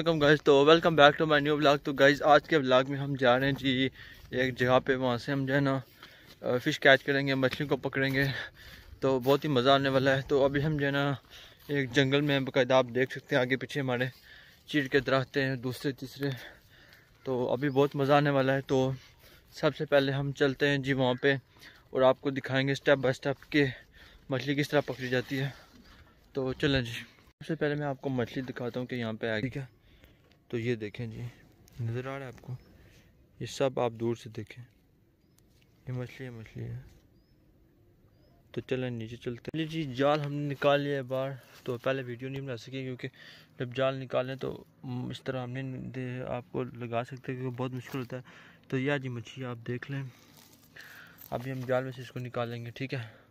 welcome guys तो welcome back to my new blog तो guys आज के ब्लॉग में हम जा रहे हैं जी एक जगह पे वहाँ से हम जो है ना फ़िश कैच करेंगे मछली को पकड़ेंगे तो बहुत ही मज़ा आने वाला है तो अभी हम जो है ना एक जंगल में बाकायदा आप देख सकते हैं आगे पीछे हमारे चीड़ के दरख्ते हैं दूसरे तीसरे तो अभी बहुत मज़ा आने वाला है तो सबसे पहले हम चलते हैं जी वहाँ पर और आपको दिखाएँगे स्टेप बाई स्टेप के मछली किस तरह पकड़ी जाती है तो चलें जी सबसे पहले मैं आपको मछली दिखाता हूँ कि यहाँ पे आएगी क्या तो ये देखें जी नज़र आ रहा है आपको ये सब आप दूर से देखें ये मछली है मछली है तो चलें नीचे चलते चलिए जी जाल हमने निकाल लिया है बाहर तो पहले वीडियो नहीं बना सके क्योंकि जब जाल निकालें तो इस तरह हमने आपको लगा सकते हैं क्योंकि बहुत मुश्किल होता है तो यह जी मछली आप देख लें अभी हम जाल में से इसको निकालेंगे ठीक है